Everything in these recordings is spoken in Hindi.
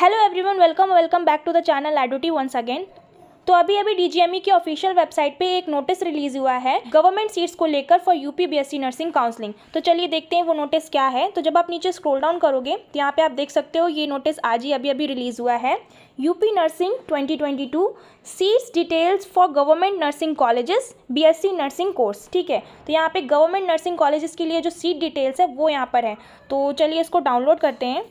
hello everyone welcome welcome back to the channel aduti once again तो अभी अभी डीजीएमई e की ऑफिशियल वेबसाइट पे एक नोटिस रिलीज हुआ है गवर्नमेंट सीट्स को लेकर for UP BSc nursing counselling तो चलिए देखते हैं वो नोटिस क्या है तो जब आप नीचे स्क्रोल डाउन करोगे तो यहाँ पे आप देख सकते हो ये नोटिस आज ही अभी अभी रिलीज हुआ है UP nursing 2022 seats details for government nursing colleges BSc nursing course ठीक है तो यहाँ पे गवर्नमेंट नर्सिंग कॉलेजेस के लिए जो सीट डिटेल्स है वो यहाँ पर है तो चलिए इसको डाउनलोड करते हैं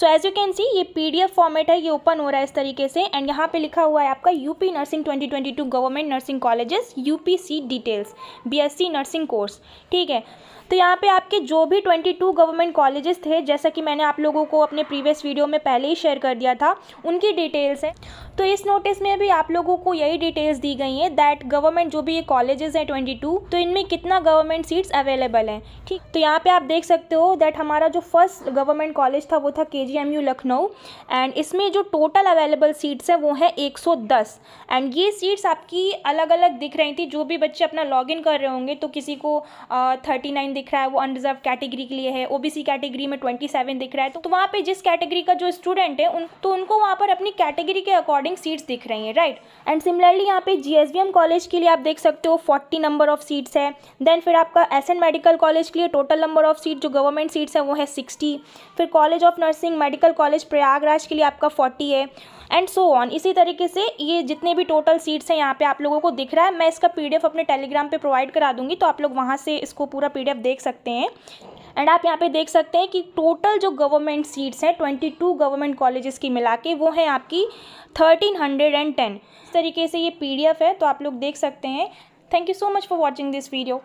so as you can see ये पीडीएफ फॉर्मेट है ये ओपन हो रहा है इस तरीके से एंड यहाँ पे लिखा हुआ है आपका UP nursing 2022 government nursing colleges UPC details BSc nursing course ठीक है तो यहाँ पे आपके जो भी 22 गवर्नमेंट कॉलेजेस थे जैसा कि मैंने आप लोगों को अपने प्रीवियस वीडियो में पहले ही शेयर कर दिया था उनकी डिटेल्स हैं तो इस नोटिस में भी आप लोगों को यही डिटेल्स दी गई हैं दैट गवर्नमेंट जो भी ये कॉलेजेस हैं 22 तो इनमें कितना गवर्नमेंट सीट्स अवेलेबल हैं ठीक तो यहाँ पे आप देख सकते हो दैट हमारा जो फर्स्ट गवर्नमेंट कॉलेज था वो था के लखनऊ एंड इसमें जो टोटल अवेलेबल सीट्स हैं वो हैं एक एंड ये सीट्स आपकी अलग अलग दिख रही थी जो भी बच्चे अपना लॉग इन कर रहे होंगे तो किसी को थर्टी नाइन दिख रहा है वो अनरिजर्व कैटेगरी के लिए है ओ बी सी कैटेगरी में ट्वेंटी सेवन दिख रहा है तो, तो वहाँ पर जिस कैटेगरी का जो स्टूडेंट है उन तो उनको वहाँ पर अपनी कैटेगरी के अकॉर्डिंग सीट्स दिख रही हैं राइट एंड सिमिलरली यहाँ पे G S B M college के लिए आप देख सकते हो फोर्टी नंबर ऑफ सीट्स है देन फिर आपका एस एन मेडिकल कॉलेज के लिए टोटल नंबर ऑफ सीट जो गवर्नमेंट सीट्स हैं वो है सिक्सटी फिर college of nursing medical college Prayagraj के लिए आपका फोर्टी है एंड सो ऑन इसी तरीके से ये जितने भी टोटल सीट्स हैं यहाँ पे आप लोगों को दिख रहा है मैं इसका पीडीएफ अपने टेलीग्राम पे प्रोवाइड करा दूंगी तो आप लोग वहाँ से इसको पूरा पीडीएफ देख सकते हैं एंड आप यहाँ पे देख सकते हैं कि टोटल जो गवर्नमेंट सीट्स हैं ट्वेंटी टू गवर्नमेंट कॉलेजेस की मिला के वो हैं आपकी थर्टीन हंड्रेड एंड टेन इस तरीके से ये पी है तो आप लोग देख सकते हैं thank you so much for watching this video